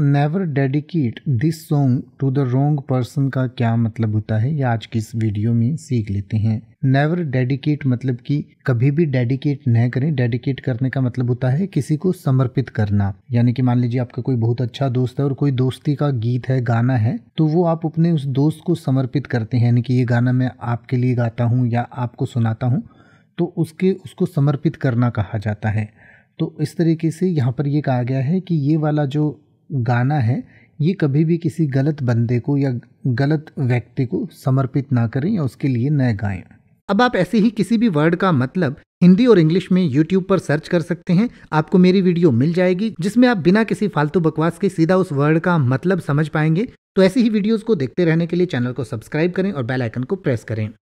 never dedicate this song to the wrong person का क्या मतलब होता है ये आज की इस वीडियो में सीख लेते हैं नेवर डेडिकेट मतलब कि कभी भी डेडिकेट न करें डेडिकेट करने का मतलब होता है किसी को समर्पित करना यानी कि मान लीजिए आपका कोई बहुत अच्छा दोस्त है और कोई दोस्ती का गीत है गाना है तो वो आप अपने उस दोस्त को समर्पित करते हैं यानी कि ये गाना मैं आपके लिए गाता हूँ या आपको सुनाता हूँ तो उसके उसको समर्पित करना कहा जाता है तो इस तरीके से यहाँ पर ये कहा गया है कि ये वाला जो गाना है ये कभी भी किसी गलत बंदे को या गलत व्यक्ति को समर्पित ना करें या उसके लिए न गाएं अब आप ऐसे ही किसी भी वर्ड का मतलब हिंदी और इंग्लिश में यूट्यूब पर सर्च कर सकते हैं आपको मेरी वीडियो मिल जाएगी जिसमें आप बिना किसी फालतू बकवास के सीधा उस वर्ड का मतलब समझ पाएंगे तो ऐसी ही वीडियोस को देखते रहने के लिए चैनल को सब्सक्राइब करें और बेल आइकन को प्रेस करें